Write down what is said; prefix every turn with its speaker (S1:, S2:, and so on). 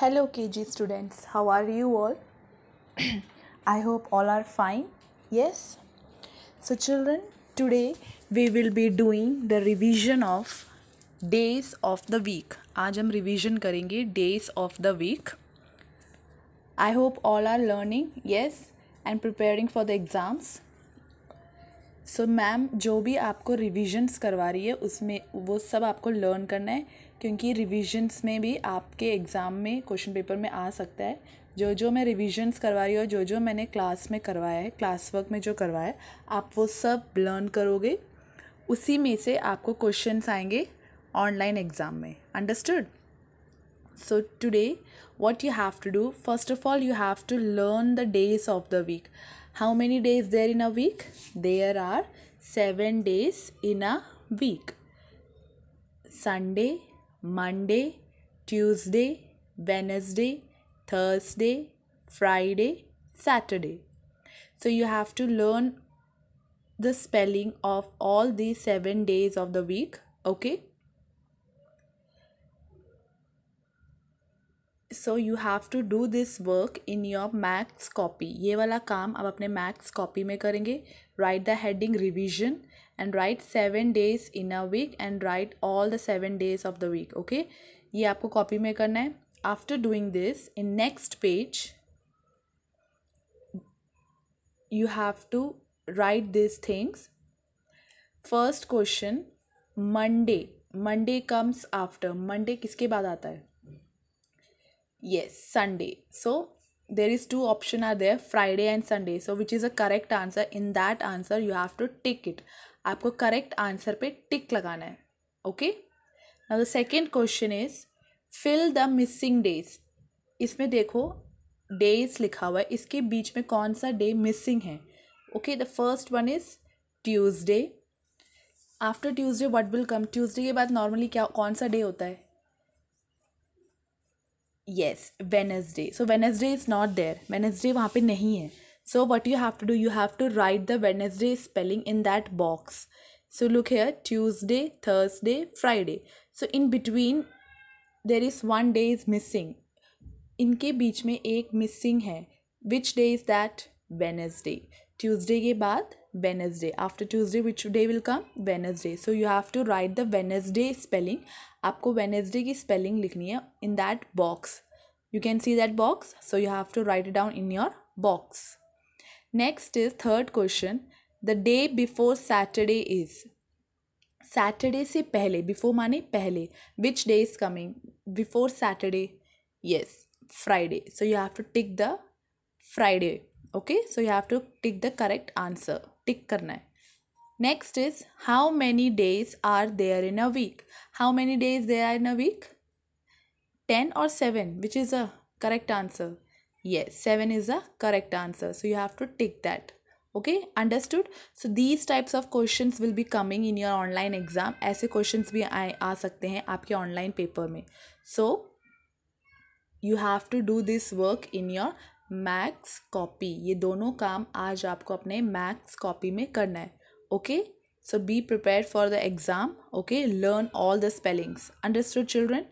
S1: Hello, KG students. How are you all? I hope all are fine. Yes? So, children, today we will be doing the revision of days of the week. आज हम revision करेंगे days of the week. I hope all are learning. Yes? And preparing for the exams. So so, ma'am जो भी आपको revisions करवा रही है उसमें वो सब आपको लर्न करना है क्योंकि रिविजन्स में भी आपके एग्ज़ाम में क्वेश्चन पेपर में आ सकता है जो जो मैं रिविजन्स करवा रही हूँ जो जो मैंने क्लास में करवाया है क्लास वर्क में जो करवाया है आप वो सब लर्न करोगे उसी में से आपको क्वेश्चंस आएंगे ऑनलाइन एग्ज़ाम में understood so today what you have to do first of all you have to learn the days of the week How many days there in a week? There are 7 days in a week. Sunday, Monday, Tuesday, Wednesday, Thursday, Friday, Saturday. So you have to learn the spelling of all these 7 days of the week. Okay. So you have to do this work in your maths copy ये वाला काम आप अपने maths copy में करेंगे write the heading revision and write seven days in a week and write all the seven days of the week okay ये आपको copy में करना है after doing this in next page you have to write this things first question Monday Monday comes after Monday किसके बाद आता है yes sunday so there is two option are there friday and sunday so which is a correct answer in that answer you have to tick it aapko correct answer pe tick lagana hai okay now the second question is fill the missing days isme dekho days likha hua hai iske beech mein kaun sa day missing hai okay the first one is tuesday after tuesday what will come tuesday ke baad normally kya kaun sa day hota hai yes Wednesday so Wednesday is not there Wednesday वहाँ पे नहीं है so what you have to do you have to write the Wednesday spelling in that box so look here Tuesday Thursday Friday so in between there is one day is missing इनके बीच में एक missing है which day is that Wednesday Tuesday के बाद Wednesday after Tuesday which day will come Wednesday so you have to write the Wednesday spelling आपको Wednesday की spelling लिखनी है in that box you can see that box so you have to write down in your box next is third question the day before Saturday is Saturday से पहले before माने पहले which day is coming before Saturday yes Friday so you have to tick the Friday okay so you have to tick the correct answer टिक करना है next is how many days are there in a week how many days there are in a week ten or seven which is a correct answer yes seven is a correct answer so you have to take that okay understood so these types of question will be coming in your online exam ऐसे question भी आए आ सकते हैं आपके online paper में so you have to do this work in your maths copy ये दोनों काम आज आपको अपने मैक्स कॉपी में करना है Okay, so be prepared for the exam. Okay, learn all the spellings. Understood, children?